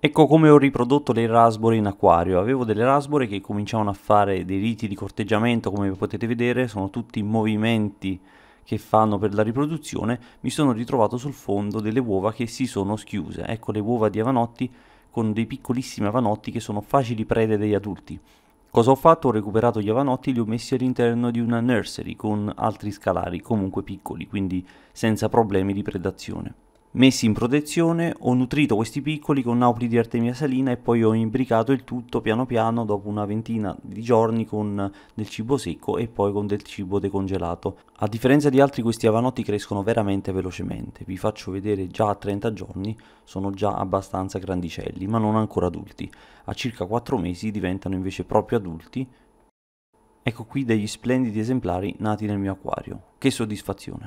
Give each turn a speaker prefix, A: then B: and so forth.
A: Ecco come ho riprodotto le rasbore in acquario, avevo delle rasbore che cominciavano a fare dei riti di corteggiamento come potete vedere, sono tutti movimenti che fanno per la riproduzione, mi sono ritrovato sul fondo delle uova che si sono schiuse, ecco le uova di avanotti con dei piccolissimi avanotti che sono facili prede degli adulti. Cosa ho fatto? Ho recuperato gli avanotti e li ho messi all'interno di una nursery con altri scalari, comunque piccoli, quindi senza problemi di predazione messi in protezione, ho nutrito questi piccoli con naupli di Artemia salina e poi ho imbricato il tutto piano piano dopo una ventina di giorni con del cibo secco e poi con del cibo decongelato. A differenza di altri questi avanotti crescono veramente velocemente, vi faccio vedere già a 30 giorni sono già abbastanza grandicelli ma non ancora adulti, a circa 4 mesi diventano invece proprio adulti Ecco qui degli splendidi esemplari nati nel mio acquario. Che soddisfazione!